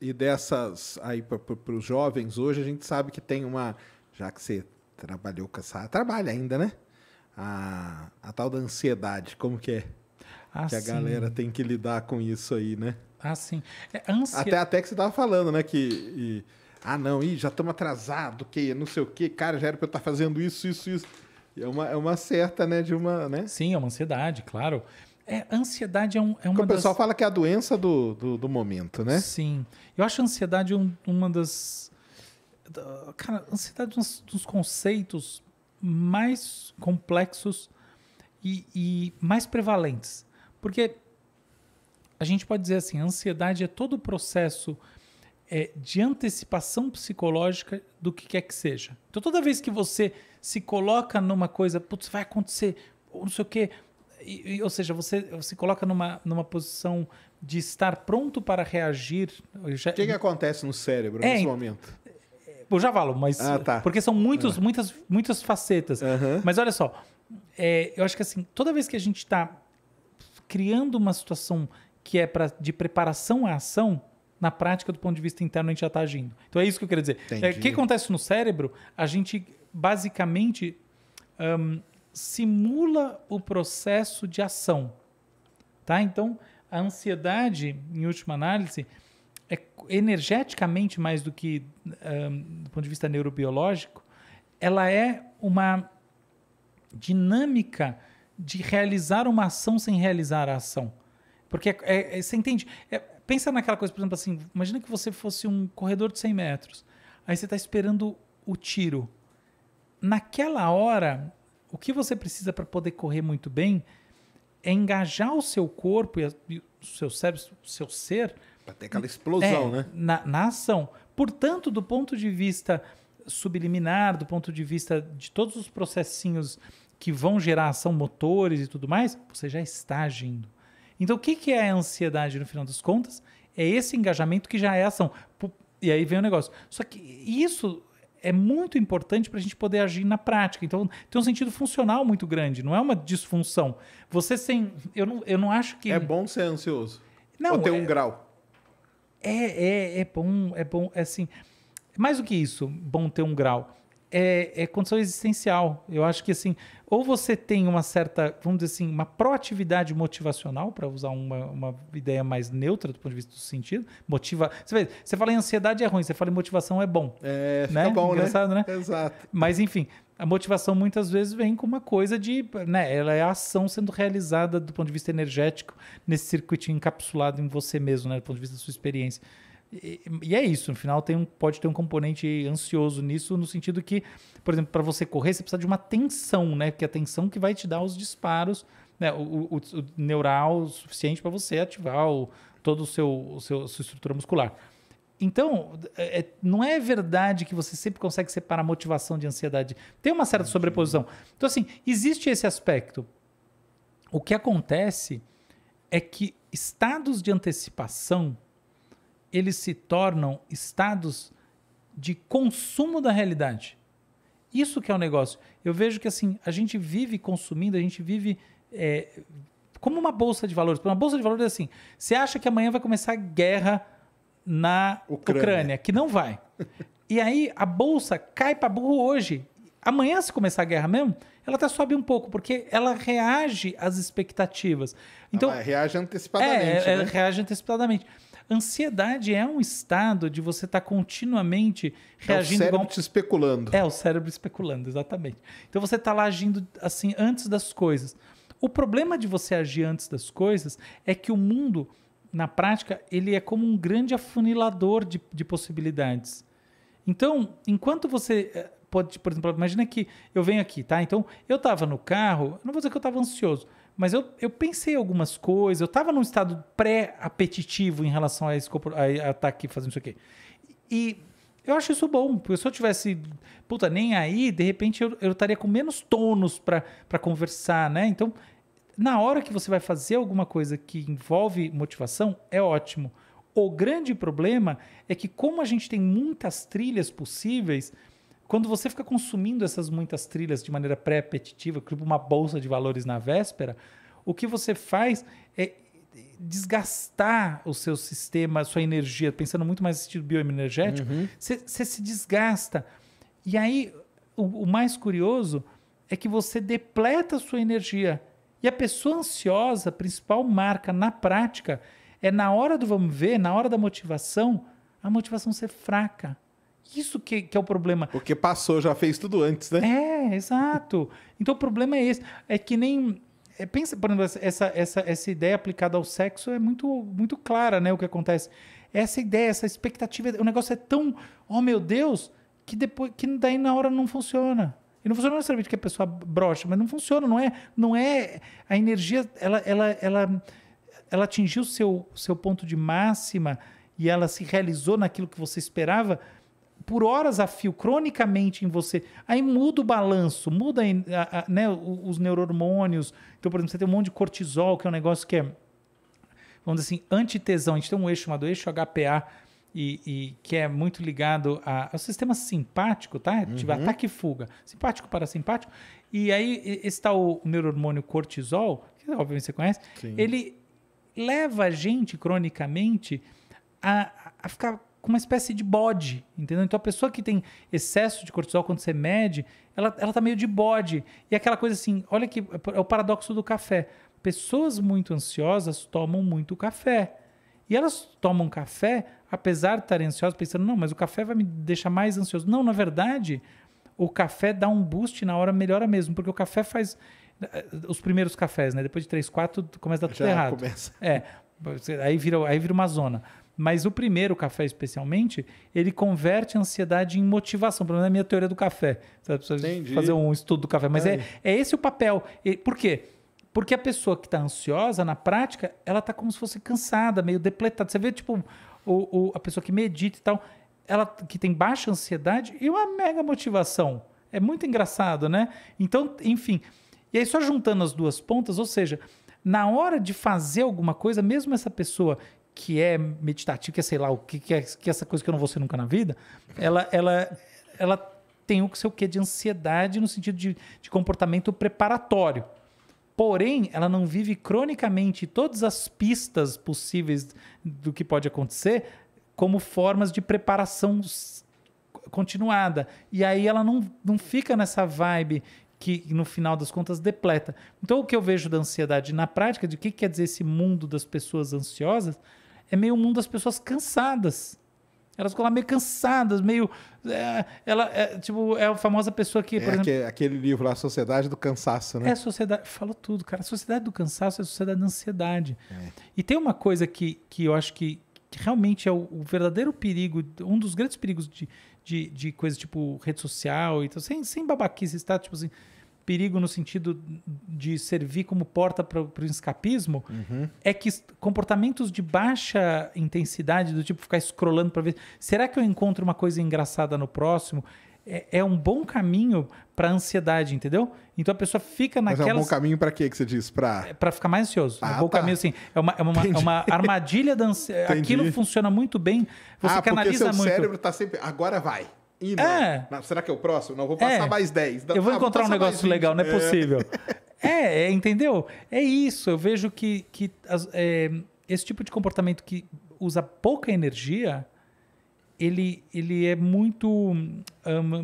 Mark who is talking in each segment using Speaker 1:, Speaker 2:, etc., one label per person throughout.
Speaker 1: e dessas aí para os jovens hoje, a gente sabe que tem uma. Já que você trabalhou com essa. Trabalha ainda, né? A, a tal da ansiedade, como que é?
Speaker 2: Ah, que a galera
Speaker 1: tem que lidar com isso aí, né? Ah, sim. É, ansia... até, até que você estava falando, né? Que. E, ah, não, e já estamos atrasados, que não sei o que, cara, já era para eu estar tá fazendo isso, isso, isso. É uma, é uma certa, né? De uma. Né? Sim, é uma ansiedade, claro. É, ansiedade é, um, é uma o pessoal das... fala que é a doença do, do, do, momento, né? Sim. Eu acho a ansiedade um, uma das... cara, ansiedade é um dos conceitos mais complexos e, e mais prevalentes. Porque a gente pode dizer assim, a ansiedade é todo o processo é, de antecipação psicológica do que quer que seja. Então, toda vez que você se coloca numa coisa, putz, vai acontecer, não sei o quê e, e, ou seja, você se coloca numa, numa posição de estar pronto para reagir. Já... O que, que acontece no cérebro é, nesse então, momento? Eu já falo, mas. Ah, tá. Porque são muitos, ah. muitas, muitas facetas. Uhum. Mas olha só, é, eu acho que assim, toda vez que a gente está criando uma situação que é pra, de preparação à ação, na prática, do ponto de vista interno, a gente já está agindo. Então é isso que eu queria dizer. É, o que acontece no cérebro? A gente basicamente. Um, simula o processo de ação. Tá? Então, a ansiedade, em última análise, é energeticamente mais do que um, do ponto de vista neurobiológico, ela é uma dinâmica de realizar uma ação sem realizar a ação. Porque é, é, é, você entende? É, pensa naquela coisa, por exemplo, assim, imagina que você fosse um corredor de 100 metros. Aí você está esperando o tiro. Naquela hora, o que você precisa para poder correr muito bem é engajar o seu corpo e, a, e o seu cérebro, o seu ser. Para ter aquela explosão, é, né? Na, na ação. Portanto, do ponto de vista subliminar, do ponto de vista de todos os processinhos que vão gerar ação, motores e tudo mais, você já está agindo. Então, o que é a ansiedade no final das contas? É esse engajamento que já é ação. E aí vem o negócio. Só que isso é muito importante para a gente poder agir na prática. Então, tem um sentido funcional muito grande, não é uma disfunção. Você sem. Eu não, eu não acho que. É bom ser ansioso. Não, Ou ter é, um grau. É, é, é bom, é bom, é assim. Mais do que isso, bom ter um grau é, é, condição existencial. Eu acho que assim, ou você tem uma certa, vamos dizer assim, uma proatividade motivacional, para usar uma, uma ideia mais neutra do ponto de vista do sentido, motiva. Você, vê, você fala em ansiedade é ruim, você fala em motivação é bom. É, né? fica bom, né? Engraçado, né? né? Exato. Mas enfim, a motivação muitas vezes vem com uma coisa de, né, ela é a ação sendo realizada do ponto de vista energético nesse circuitinho encapsulado em você mesmo, né, do ponto de vista da sua experiência. E, é isso, no final tem um, pode ter um componente ansioso nisso, no sentido que, por exemplo, para você correr, você precisa de uma tensão, né? Que é a tensão que vai te dar os disparos, né? o, o, o neural suficiente para você ativar o, todo o seu, o seu sua estrutura muscular. Então, é, é, não é verdade que você sempre consegue separar motivação de ansiedade. Tem uma certa sobreposição. Então, assim, existe esse aspecto. O que acontece é que estados de antecipação eles se tornam estados de consumo da realidade. Isso que é o um negócio. Eu vejo que assim, a gente vive consumindo, a gente vive é, como uma bolsa de valores. Uma bolsa de valores é assim: você acha que amanhã vai começar a guerra na Ucrânia, Ucrânia que não vai. e aí a bolsa cai para burro hoje. Amanhã, se começar a guerra mesmo, ela até sobe um pouco, porque ela reage às expectativas. Então, ela reage é, antecipadamente. É, né? reage antecipadamente. Ansiedade é um estado de você estar tá continuamente reagindo. É o cérebro igual... te especulando. É, o cérebro especulando, exatamente. Então você está lá agindo assim antes das coisas. O problema de você agir antes das coisas é que o mundo, na prática, ele é como um grande afunilador de, de possibilidades. Então, enquanto você eh, pode, por exemplo, imagina que eu venho aqui, tá? Então, eu estava no carro, não vou dizer que eu estava ansioso, mas eu, eu pensei algumas coisas, eu estava num estado pré-apetitivo em relação a estar a, a tá aqui fazendo isso aqui. E eu acho isso bom, porque se eu tivesse, puta, nem aí, de repente eu, eu estaria com menos tônus para conversar, né? Então, na hora que você vai fazer alguma coisa que envolve motivação, é ótimo. O grande problema é que, como a gente tem muitas trilhas possíveis, quando você fica consumindo essas muitas trilhas de maneira pré-repetitiva, tipo uma bolsa de valores na véspera, o que você faz é desgastar o seu sistema, a sua energia, pensando muito mais no sentido bioenergético, uhum. você uhum. se desgasta. E aí, o, o, mais curioso é que você depleta a sua energia. E a pessoa ansiosa, a principal marca na prática, é na hora do vamos ver, na hora da motivação, a motivação ser fraca. Isso que, que, é o problema. Porque passou, já fez tudo antes, né? É, exato. Então o problema é esse. É que nem. É, pensa, por exemplo, essa, essa, essa ideia aplicada ao sexo é muito, muito clara, né? O que acontece. Essa ideia, essa expectativa. O negócio é tão. Oh, meu Deus! Que depois. Que daí na hora não funciona. E não funciona necessariamente que a pessoa brocha, mas não funciona, não é, não é a energia, ela, ela, ela, ela atingiu seu seu ponto de máxima e ela se realizou naquilo que você esperava, por horas a fio, cronicamente em você, aí muda o balanço, muda a, a, né, os neurohormônios. Então, por exemplo, você tem um monte de cortisol, que é um negócio que é, vamos dizer assim, antitesão. A gente tem um eixo chamado eixo HPA, e, e, que é muito ligado a, ao sistema simpático, tá? Uhum. Tipo, ataque e fuga. Simpático, parasimpático. E aí está o neurohormônio cortisol, que obviamente você conhece, Sim. ele leva a gente cronicamente a, a ficar com uma espécie de bode, entendeu? Então a pessoa que tem excesso de cortisol quando você mede, ela, ela tá meio de bode. E aquela coisa assim, olha que é, é o paradoxo do café. Pessoas muito ansiosas tomam muito café. E elas tomam café, apesar de estarem ansiosas, pensando, não, mas o café vai me deixar mais ansioso. Não, na verdade, o café dá um boost na hora, melhora mesmo, porque o café faz. Eh, os primeiros cafés, né? Depois de três, quatro começa a dar tudo Já errado. Começa. É. Aí vira, aí vira uma zona. Mas o primeiro, o café especialmente, ele converte a ansiedade em motivação. Pelo menos é a minha teoria do café. Você precisa Entendi. fazer um estudo do café. Mas é, é, esse o papel. E, por quê? Porque a pessoa que está ansiosa, na prática, ela está como se fosse cansada, meio depletada. Você vê, tipo, o, o, a pessoa que medita e tal, ela que tem baixa ansiedade e uma mega motivação. É muito engraçado, né? Então, enfim. E aí, só juntando as duas pontas, ou seja, na hora de fazer alguma coisa, mesmo essa pessoa que é meditativo, que é sei lá o que, que é, que é essa coisa que eu não vou ser nunca na vida, ela, ela, ela tem o seu quê de ansiedade no sentido de, de comportamento preparatório. Porém, ela não vive cronicamente todas as pistas possíveis do que pode acontecer como formas de preparação continuada. E aí ela não, não fica nessa vibe que no final das contas depleta. Então o que eu vejo da ansiedade na prática, de o que quer dizer esse mundo das pessoas ansiosas, é meio o mundo das pessoas cansadas. Elas ficam lá meio cansadas, meio. É, ela é, tipo, é a famosa pessoa que. é exemplo, aquele, livro lá, Sociedade do Cansaço, né? É, Sociedade. Falou tudo, cara. A sociedade do cansaço é a sociedade da ansiedade. É. E tem uma coisa que, que eu acho que, que realmente é o, o, verdadeiro perigo, um dos grandes perigos de, de, de coisa tipo rede social e tal, sem, sem babaquice, está tipo assim perigo no sentido de servir como porta para o escapismo, uhum. é que comportamentos de baixa intensidade, do tipo ficar escrolando para ver, será que eu encontro uma coisa engraçada no próximo? É, é um bom caminho para ansiedade, entendeu? Então a pessoa fica naquela. Mas é um bom caminho para quê que você diz? Para é, para ficar mais ansioso. Ah, é um ah, bom tá. caminho assim. É uma, é uma, é uma armadilha da ansiedade. Aquilo funciona muito bem. Você ah, canaliza porque seu muito. cérebro está sempre. Agora vai. É. Não, será que é o próximo? Não, vou é. passar é. mais 10. eu vou ah, encontrar vou um negócio legal, não é, é. possível. é, é, entendeu? É isso. Eu vejo que, que é, esse tipo de comportamento que usa pouca energia, ele, ele é muito, um,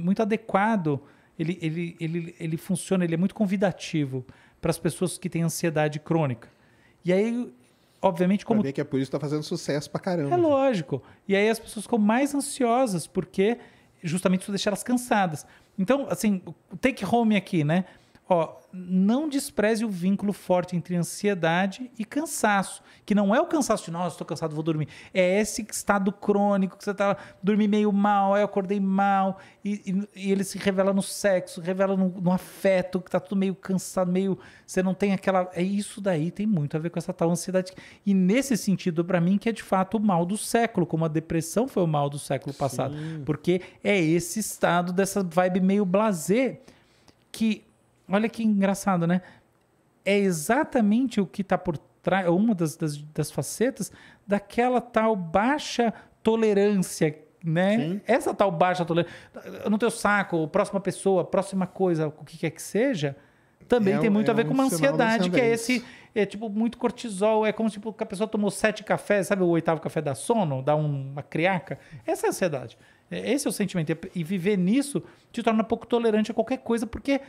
Speaker 1: muito adequado. Ele, ele, ele, ele funciona, ele é muito convidativo para as pessoas que têm ansiedade crônica. E aí, obviamente, como. Também que é por isso que está fazendo sucesso para caramba. É lógico. E aí as pessoas ficam mais ansiosas, porque justamente para deixar elas cansadas. Então, assim, o take home aqui, né? Ó, não despreze o vínculo forte entre ansiedade e cansaço, que não é o cansaço de, nossa, estou cansado, vou dormir. É esse estado crônico que você tá dormindo meio mal, aí eu acordei mal, e, e, e, ele se revela no sexo, revela no, no afeto, que tá tudo meio cansado, meio. Você não tem aquela. É isso daí, tem muito a ver com essa tal ansiedade. E nesse sentido, para mim, que é de fato o mal do século, como a depressão foi o mal do século Sim. passado. Porque é esse estado dessa vibe meio blazer que Olha que engraçado, né? É exatamente o que está por trás, uma das, das, das, facetas daquela tal baixa tolerância, né? Sim. Essa tal baixa tolerância. No teu saco, próxima pessoa, próxima coisa, o que quer que seja, também é, tem muito é a ver um com uma ansiedade, que é esse, é tipo muito cortisol, é como tipo, a pessoa tomou sete cafés, sabe o oitavo café dá sono, dá um, uma criaca? Essa é a ansiedade. É, esse é o sentimento. E viver nisso te torna pouco tolerante a qualquer coisa, porque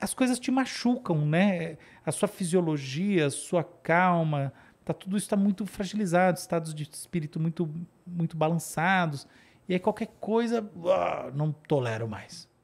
Speaker 1: as coisas te machucam, né? A sua fisiologia, a sua calma, tá, tudo isso está muito fragilizado, estados de espírito muito, muito balançados. E aí qualquer coisa, não tolero mais.